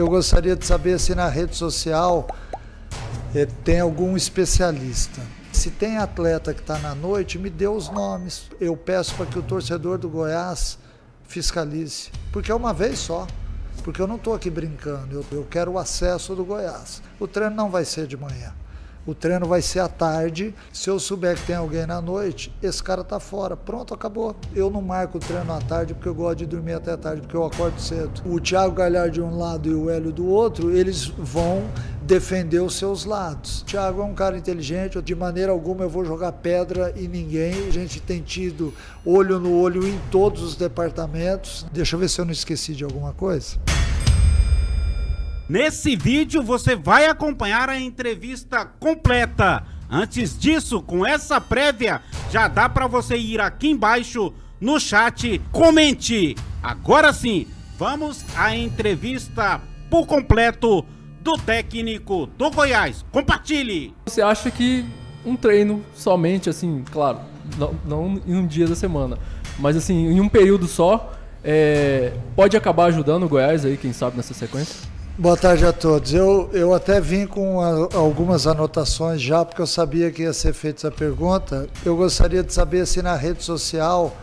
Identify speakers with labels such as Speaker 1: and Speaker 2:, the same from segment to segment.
Speaker 1: eu gostaria de saber se na rede social eh, tem algum especialista. Se tem atleta que está na noite, me dê os nomes. Eu peço para que o torcedor do Goiás fiscalize, porque é uma vez só. Porque eu não estou aqui brincando, eu, eu quero o acesso do Goiás. O treino não vai ser de manhã. O treino vai ser à tarde. Se eu souber que tem alguém na noite, esse cara tá fora. Pronto, acabou. Eu não marco o treino à tarde porque eu gosto de dormir até tarde, porque eu acordo cedo. O Thiago Galhardo de um lado e o Hélio do outro, eles vão defender os seus lados. O Thiago é um cara inteligente, de maneira alguma eu vou jogar pedra em ninguém. A gente tem tido olho no olho em todos os departamentos. Deixa eu ver se eu não esqueci de alguma coisa. Nesse vídeo você vai acompanhar a entrevista completa.
Speaker 2: Antes disso, com essa prévia, já dá para você ir aqui embaixo no chat, comente. Agora sim, vamos à entrevista por completo do técnico do Goiás. Compartilhe. Você acha que
Speaker 3: um treino somente assim, claro, não, não em um dia da semana, mas assim, em um período só, é, pode acabar ajudando o Goiás aí, quem sabe nessa sequência?
Speaker 1: Boa tarde a todos. Eu, eu até vim com a, algumas anotações já, porque eu sabia que ia ser feita essa pergunta. Eu gostaria de saber se na rede social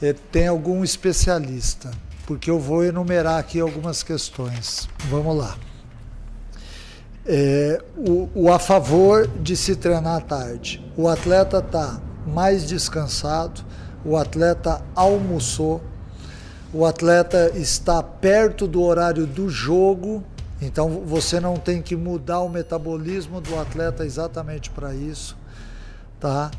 Speaker 1: eh, tem algum especialista, porque eu vou enumerar aqui algumas questões. Vamos lá. É, o, o a favor de se treinar à tarde. O atleta está mais descansado, o atleta almoçou, o atleta está perto do horário do jogo, então você não tem que mudar o metabolismo do atleta exatamente para isso, tá?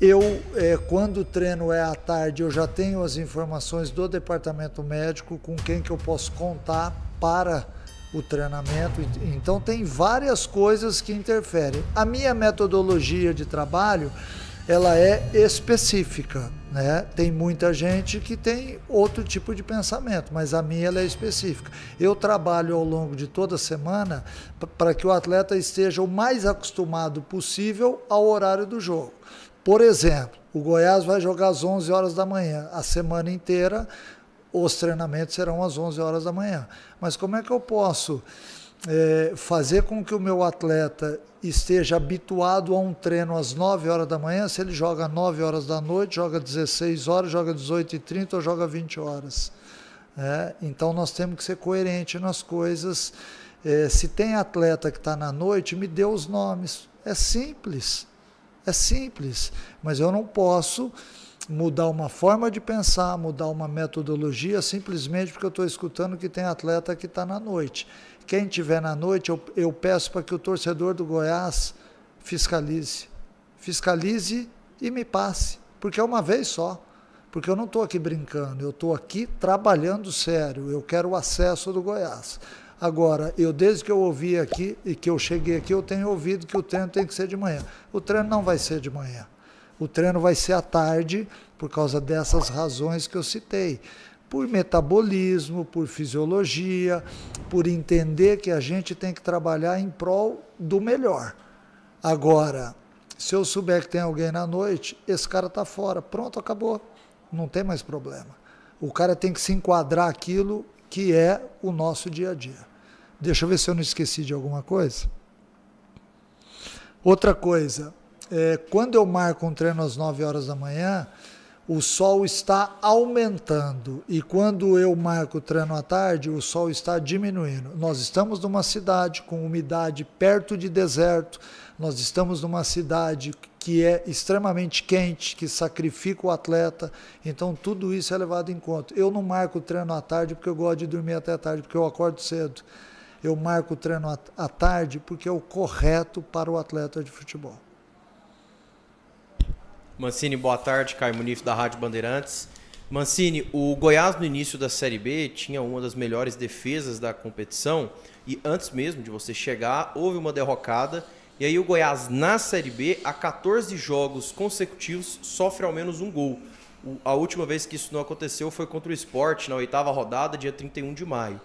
Speaker 1: Eu, é, quando o treino é à tarde, eu já tenho as informações do departamento médico com quem que eu posso contar para o treinamento. Então tem várias coisas que interferem. A minha metodologia de trabalho ela é específica. Né? Tem muita gente que tem outro tipo de pensamento, mas a minha ela é específica. Eu trabalho ao longo de toda a semana para que o atleta esteja o mais acostumado possível ao horário do jogo. Por exemplo, o Goiás vai jogar às 11 horas da manhã, a semana inteira os treinamentos serão às 11 horas da manhã. Mas como é que eu posso é, fazer com que o meu atleta esteja habituado a um treino às 9 horas da manhã, se ele joga às 9 horas da noite, joga 16 horas, joga 18 e 30 ou joga 20 horas. É, então nós temos que ser coerente nas coisas. É, se tem atleta que está na noite, me dê os nomes. É simples, é simples, mas eu não posso mudar uma forma de pensar, mudar uma metodologia simplesmente porque eu estou escutando que tem atleta que está na noite. Quem tiver na noite, eu, eu peço para que o torcedor do Goiás fiscalize. Fiscalize e me passe, porque é uma vez só. Porque eu não estou aqui brincando, eu estou aqui trabalhando sério. Eu quero o acesso do Goiás. Agora, eu desde que eu ouvi aqui e que eu cheguei aqui, eu tenho ouvido que o treino tem que ser de manhã. O treino não vai ser de manhã. O treino vai ser à tarde, por causa dessas razões que eu citei por metabolismo, por fisiologia, por entender que a gente tem que trabalhar em prol do melhor. Agora, se eu souber que tem alguém na noite, esse cara está fora, pronto, acabou, não tem mais problema. O cara tem que se enquadrar aquilo que é o nosso dia a dia. Deixa eu ver se eu não esqueci de alguma coisa. Outra coisa, é, quando eu marco um treino às 9 horas da manhã, o sol está aumentando e quando eu marco o treino à tarde, o sol está diminuindo. Nós estamos numa cidade com umidade perto de deserto, nós estamos numa cidade que é extremamente quente, que sacrifica o atleta, então tudo isso é levado em conta. Eu não marco o treino à tarde porque eu gosto de dormir até a tarde, porque eu acordo cedo. Eu marco o treino à tarde porque é o correto para o atleta de futebol.
Speaker 3: Mancini, boa tarde. Caio Muniz, da Rádio Bandeirantes. Mancini, o Goiás no início da Série B tinha uma das melhores defesas da competição e antes mesmo de você chegar, houve uma derrocada. E aí o Goiás na Série B, a 14 jogos consecutivos, sofre ao menos um gol. A última vez que isso não aconteceu foi contra o Sport, na oitava rodada, dia 31 de maio.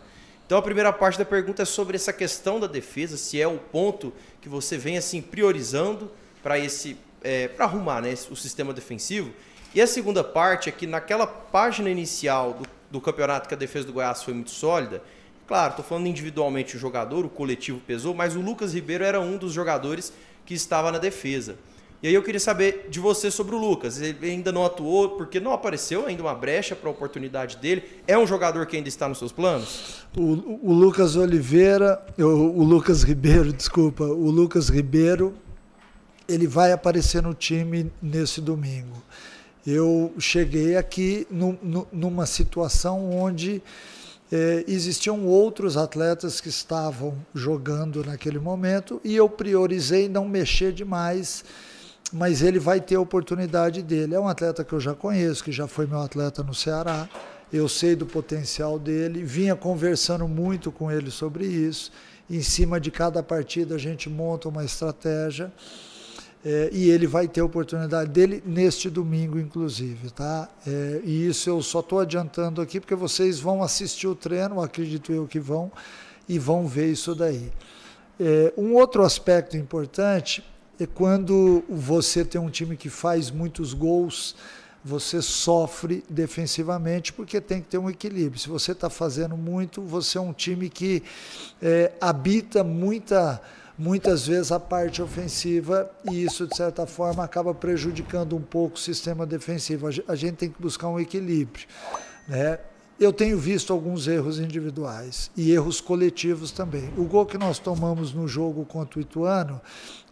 Speaker 3: Então a primeira parte da pergunta é sobre essa questão da defesa, se é o ponto que você vem assim priorizando para esse é, para arrumar né, o sistema defensivo. E a segunda parte é que naquela página inicial do, do campeonato que a defesa do Goiás foi muito sólida, claro, estou falando individualmente o jogador, o coletivo pesou, mas o Lucas Ribeiro era um dos jogadores que estava na defesa. E aí eu queria saber de você sobre o Lucas. Ele ainda não atuou porque não apareceu ainda uma brecha para a oportunidade dele. É um jogador que ainda está nos seus planos?
Speaker 1: O, o Lucas Oliveira, o, o Lucas Ribeiro, desculpa, o Lucas Ribeiro ele vai aparecer no time nesse domingo. Eu cheguei aqui no, no, numa situação onde eh, existiam outros atletas que estavam jogando naquele momento e eu priorizei não mexer demais, mas ele vai ter a oportunidade dele. É um atleta que eu já conheço, que já foi meu atleta no Ceará. Eu sei do potencial dele, vinha conversando muito com ele sobre isso. Em cima de cada partida, a gente monta uma estratégia. É, e ele vai ter a oportunidade dele neste domingo, inclusive, tá? É, e isso eu só estou adiantando aqui porque vocês vão assistir o treino, acredito eu que vão, e vão ver isso daí. É, um outro aspecto importante é quando você tem um time que faz muitos gols, você sofre defensivamente porque tem que ter um equilíbrio. Se você está fazendo muito, você é um time que é, habita muita muitas vezes a parte ofensiva, e isso, de certa forma, acaba prejudicando um pouco o sistema defensivo. A gente tem que buscar um equilíbrio. Né? Eu tenho visto alguns erros individuais e erros coletivos também. O gol que nós tomamos no jogo contra o Ituano,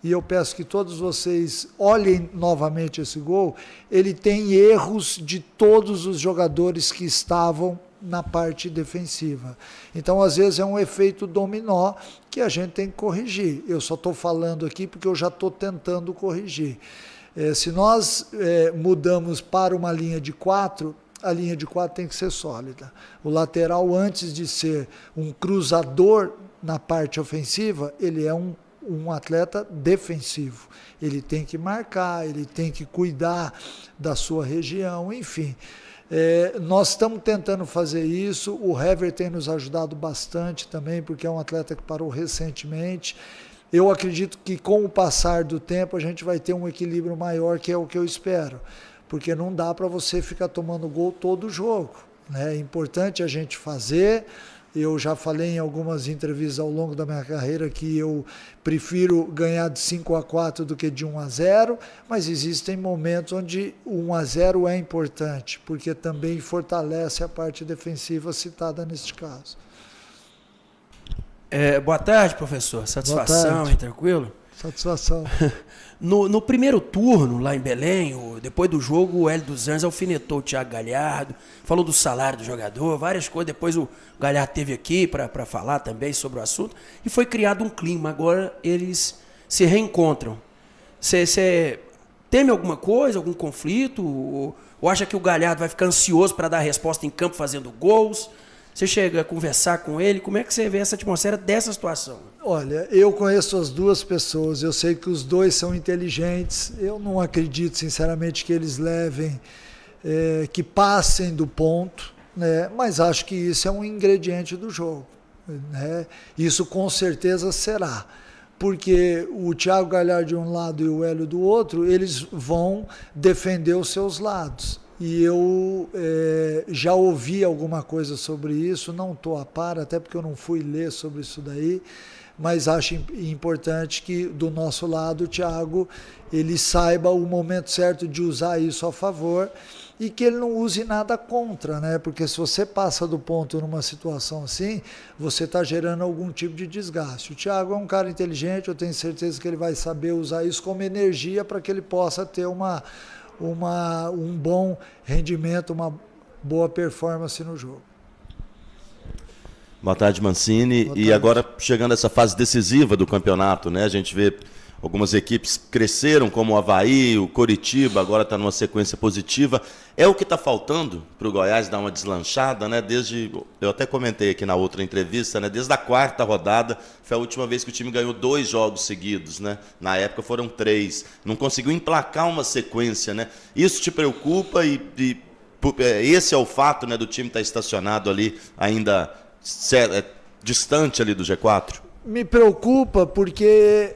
Speaker 1: e eu peço que todos vocês olhem novamente esse gol, ele tem erros de todos os jogadores que estavam na parte defensiva. Então, às vezes, é um efeito dominó que a gente tem que corrigir. Eu só estou falando aqui porque eu já estou tentando corrigir. É, se nós é, mudamos para uma linha de quatro, a linha de quatro tem que ser sólida. O lateral, antes de ser um cruzador na parte ofensiva, ele é um um atleta defensivo. Ele tem que marcar, ele tem que cuidar da sua região, enfim. É, nós estamos tentando fazer isso. O Hever tem nos ajudado bastante também, porque é um atleta que parou recentemente. Eu acredito que com o passar do tempo a gente vai ter um equilíbrio maior, que é o que eu espero. Porque não dá para você ficar tomando gol todo jogo. Né? É importante a gente fazer, eu já falei em algumas entrevistas ao longo da minha carreira que eu prefiro ganhar de 5 a 4 do que de 1 a 0, mas existem momentos onde 1 a 0 é importante, porque também fortalece a parte defensiva citada neste caso.
Speaker 3: É, boa tarde, professor. Satisfação, tarde.
Speaker 1: tranquilo? Satisfação.
Speaker 3: No, no, primeiro turno, lá em Belém, depois do jogo, o Hélio dos Anjos alfinetou o Thiago Galhardo, falou do salário do jogador, várias coisas. Depois o Galhardo teve aqui para falar também sobre o assunto. E foi criado um clima. Agora eles se reencontram. Você teme alguma coisa, algum conflito? Ou, ou acha que o Galhardo vai ficar ansioso para dar resposta em campo fazendo gols? Você chega a conversar com ele, como é que você vê essa
Speaker 1: atmosfera dessa situação? Olha, eu conheço as duas pessoas, eu sei que os dois são inteligentes, eu não acredito, sinceramente, que eles levem, é, que passem do ponto, né? mas acho que isso é um ingrediente do jogo. Né? Isso com certeza será porque o Thiago Galhardo de um lado e o Hélio do outro, eles vão defender os seus lados e eu é, já ouvi alguma coisa sobre isso, não estou a par, até porque eu não fui ler sobre isso daí, mas acho importante que do nosso lado, o Thiago, ele saiba o momento certo de usar isso a favor e que ele não use nada contra, né? Porque se você passa do ponto numa situação assim, você está gerando algum tipo de desgaste. O Thiago é um cara inteligente, eu tenho certeza que ele vai saber usar isso como energia para que ele possa ter uma uma, um bom rendimento, uma boa performance no jogo.
Speaker 2: Boa tarde, Mancini. Boa tarde. E agora chegando a essa fase decisiva do campeonato, né? A gente vê Algumas equipes cresceram, como o Havaí, o Coritiba, agora está numa sequência positiva. É o que está faltando para o Goiás dar uma deslanchada, né? Desde. Eu até comentei aqui na outra entrevista, né? Desde a quarta rodada, foi a última vez que o time ganhou dois jogos seguidos, né? Na época foram três. Não conseguiu emplacar uma sequência, né? Isso te preocupa e. e é, esse é o fato né, do time estar tá estacionado ali, ainda é, distante ali do G4?
Speaker 1: Me preocupa porque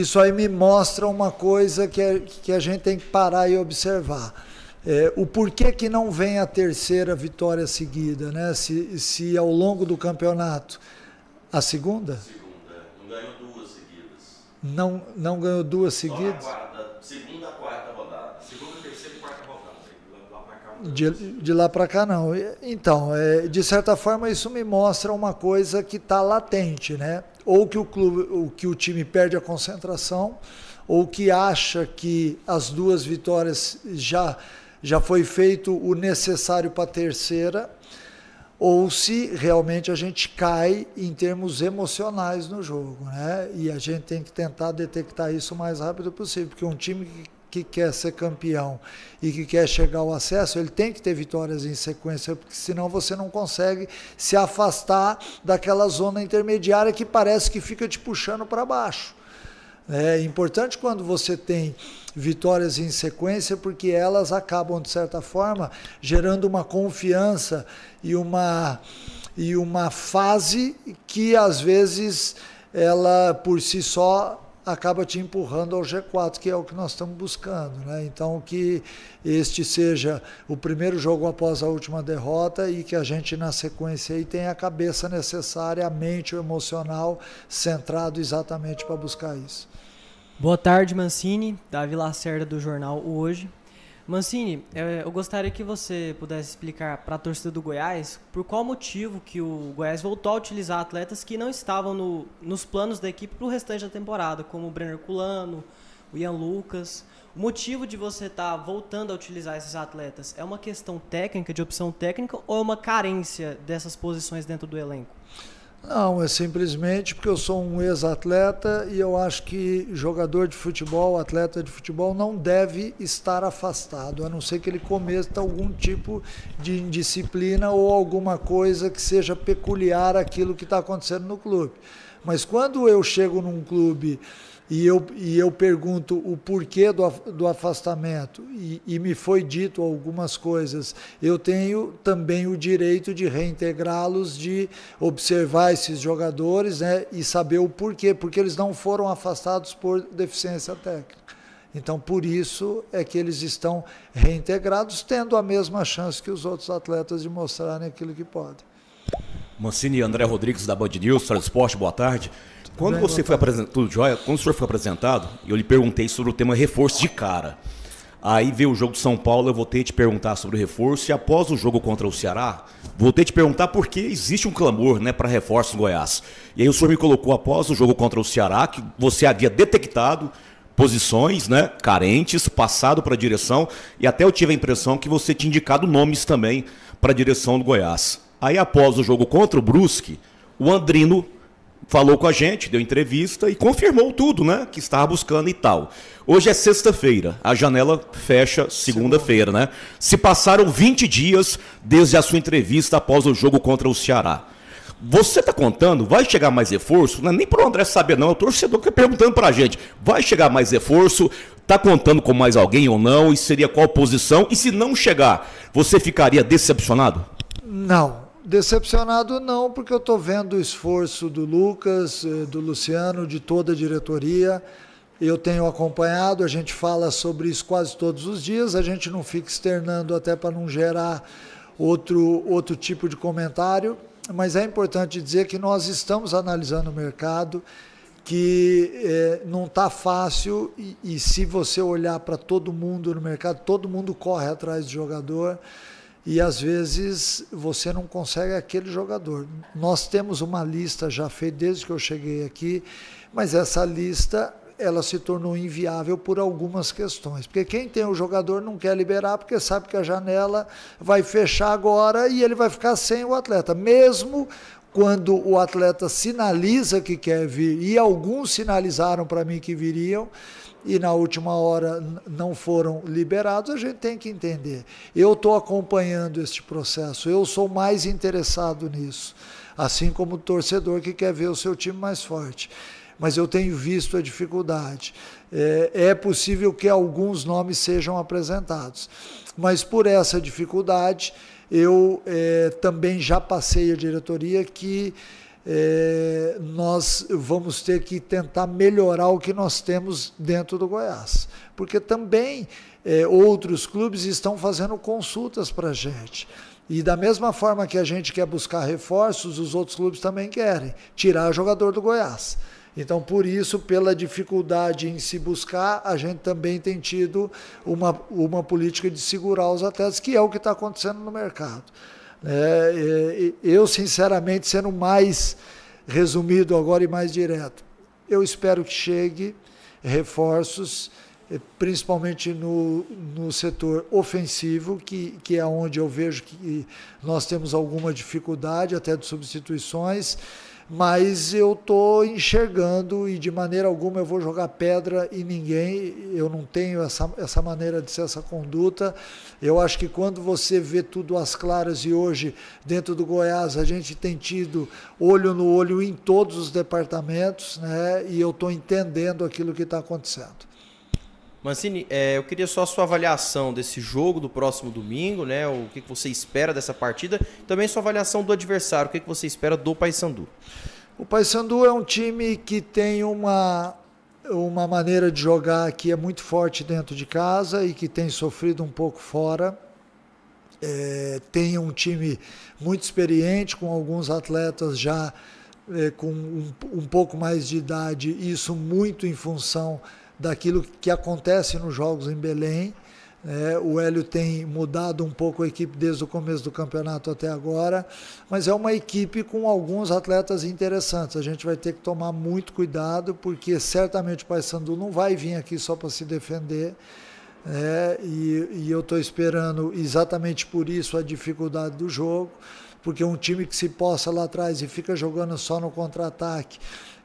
Speaker 1: isso aí me mostra uma coisa que, é, que a gente tem que parar e observar. É, o porquê que não vem a terceira vitória seguida, né? Se, se ao longo do campeonato. A segunda? Segunda.
Speaker 2: É. Não ganhou duas
Speaker 1: seguidas. Não, não ganhou duas seguidas?
Speaker 2: Quarta, segunda, quarta rodada. Segunda, terceira e quarta rodada.
Speaker 1: De, de lá para cá, não. Então, é, de certa forma, isso me mostra uma coisa que está latente, né? ou que o clube, ou que o time perde a concentração, ou que acha que as duas vitórias já já foi feito o necessário para a terceira, ou se realmente a gente cai em termos emocionais no jogo, né? E a gente tem que tentar detectar isso o mais rápido possível, porque um time que que quer ser campeão e que quer chegar ao acesso, ele tem que ter vitórias em sequência, porque senão você não consegue se afastar daquela zona intermediária que parece que fica te puxando para baixo. É importante quando você tem vitórias em sequência, porque elas acabam, de certa forma, gerando uma confiança e uma, e uma fase que, às vezes, ela por si só acaba te empurrando ao G4, que é o que nós estamos buscando. Né? Então, que este seja o primeiro jogo após a última derrota e que a gente, na sequência, aí, tenha a cabeça necessária, a mente, o emocional centrado exatamente para buscar isso. Boa tarde, Mancini. Davi Lacerda, do jornal Hoje.
Speaker 3: Mancini, é, eu gostaria que você pudesse explicar para a torcida do Goiás por qual motivo que o Goiás voltou a utilizar atletas que não estavam no, nos planos da equipe para o restante da temporada, como o Brenner Culano, o Ian Lucas. O motivo de você estar tá voltando a utilizar esses atletas é uma questão técnica, de opção técnica, ou é uma carência dessas posições dentro do elenco?
Speaker 1: Não, é simplesmente porque eu sou um ex-atleta e eu acho que jogador de futebol, atleta de futebol, não deve estar afastado, a não ser que ele cometa algum tipo de indisciplina ou alguma coisa que seja peculiar àquilo que está acontecendo no clube. Mas quando eu chego num clube e eu, e eu pergunto o porquê do, do afastamento e, e, me foi dito algumas coisas, eu tenho também o direito de reintegrá-los, de observar esses jogadores né, e saber o porquê, porque eles não foram afastados por deficiência técnica. Então, por isso é que eles estão reintegrados, tendo a mesma chance que os outros atletas de mostrarem aquilo que podem.
Speaker 2: Mancini e André Rodrigues da Band News, Transporte, boa tarde. Quando você foi apresentado, tudo jóia, quando o senhor foi apresentado, eu lhe perguntei sobre o tema reforço de cara. Aí veio o jogo de São Paulo, eu voltei a te perguntar sobre o reforço e após o jogo contra o Ceará, voltei a te perguntar porque existe um clamor, né, para reforço no Goiás. E aí o senhor me colocou após o jogo contra o Ceará que você havia detectado posições, né, carentes, passado para a direção e até eu tive a impressão que você tinha indicado nomes também para a direção do Goiás. Aí após o jogo contra o Brusque, o Andrino falou com a gente, deu entrevista e confirmou tudo, né? Que estava buscando e tal. Hoje é sexta-feira, a janela fecha segunda-feira, né? Se passaram 20 dias desde a sua entrevista após o jogo contra o Ceará. Você tá contando, vai chegar mais reforço? Não é nem para o André saber, não. É o torcedor que é perguntando para a gente. Vai chegar mais reforço? Tá contando com mais alguém ou não? E seria qual posição? E se não chegar, você ficaria decepcionado?
Speaker 1: Não, Decepcionado não, porque eu estou vendo o esforço do Lucas, eh, do Luciano, de toda a diretoria. Eu tenho acompanhado, a gente fala sobre isso quase todos os dias, a gente não fica externando até para não gerar outro, outro tipo de comentário, mas é importante dizer que nós estamos analisando o mercado, que é, não está fácil e, e se você olhar para todo mundo no mercado, todo mundo corre atrás de jogador e às vezes você não consegue aquele jogador. Nós temos uma lista já feita desde que eu cheguei aqui, mas essa lista ela se tornou inviável por algumas questões. Porque quem tem o jogador não quer liberar porque sabe que a janela vai fechar agora e ele vai ficar sem o atleta, mesmo quando o atleta sinaliza que quer vir, e alguns sinalizaram para mim que viriam, e na última hora não foram liberados, a gente tem que entender. Eu estou acompanhando este processo, eu sou mais interessado nisso, assim como o torcedor que quer ver o seu time mais forte. Mas eu tenho visto a dificuldade. É, é possível que alguns nomes sejam apresentados, mas por essa dificuldade, eu é, também já passei a diretoria que é, nós vamos ter que tentar melhorar o que nós temos dentro do Goiás. Porque também é, outros clubes estão fazendo consultas para a gente. E da mesma forma que a gente quer buscar reforços, os outros clubes também querem tirar jogador do Goiás. Então, por isso, pela dificuldade em se buscar, a gente também tem tido uma, uma política de segurar os atletas, que é o que está acontecendo no mercado. É, é eu, sinceramente, sendo mais resumido agora e mais direto, eu espero que chegue reforços, eh, principalmente no, no setor ofensivo, que, que é onde eu vejo que nós temos alguma dificuldade até de substituições mas eu estou enxergando e de maneira alguma eu vou jogar pedra em ninguém, eu não tenho essa, essa maneira de ser essa conduta. Eu acho que quando você vê tudo às claras e hoje dentro do Goiás a gente tem tido olho no olho em todos os departamentos, né? e eu estou entendendo aquilo que está acontecendo.
Speaker 3: Mancini, é, eu queria só a sua avaliação desse jogo do próximo domingo, né? O que, que você espera dessa partida? Também sua avaliação do adversário, o que, que você espera do Paysandu?
Speaker 1: O Paysandu é um time que tem uma, uma maneira de jogar que é muito forte dentro de casa e que tem sofrido um pouco fora. É, tem um time muito experiente, com alguns atletas já é, com um, um pouco mais de idade, isso muito em função daquilo que acontece nos jogos em Belém. É, o Hélio tem mudado um pouco a equipe desde o começo do campeonato até agora, mas é uma equipe com alguns atletas interessantes. A gente vai ter que tomar muito cuidado, porque certamente o Paysandu não vai vir aqui só para se defender. É, e, e eu estou esperando exatamente por isso a dificuldade do jogo, porque um time que se possa lá atrás e fica jogando só no contra-ataque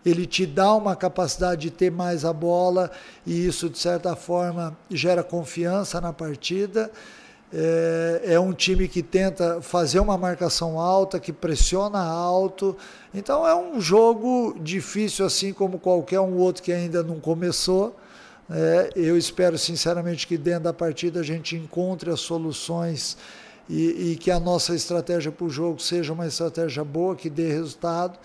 Speaker 1: ele te dá uma capacidade de ter mais a bola e isso, de certa forma, gera confiança na partida. É, é, um time que tenta fazer uma marcação alta, que pressiona alto. Então é um jogo difícil, assim como qualquer um outro que ainda não começou. É, eu espero sinceramente que dentro da partida a gente encontre as soluções e, e que a nossa estratégia para o jogo seja uma estratégia boa, que dê resultado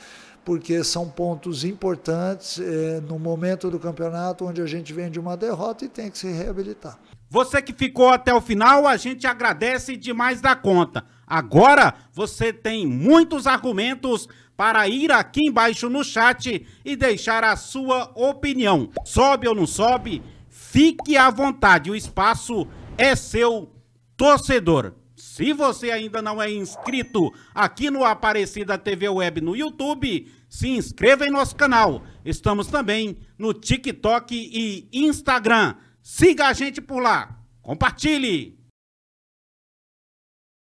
Speaker 1: porque são pontos importantes é, no momento do campeonato onde a gente vem de uma derrota e tem que se reabilitar.
Speaker 2: Você que ficou até o final, a gente agradece demais da conta. Agora você tem muitos argumentos para ir aqui embaixo no chat e deixar a sua opinião. Sobe ou não sobe, fique à vontade, o espaço é seu torcedor. Se você ainda não é inscrito aqui no Aparecida TV Web no YouTube, se inscreva em nosso canal. Estamos também no TikTok e Instagram.
Speaker 1: Siga a gente por lá. Compartilhe!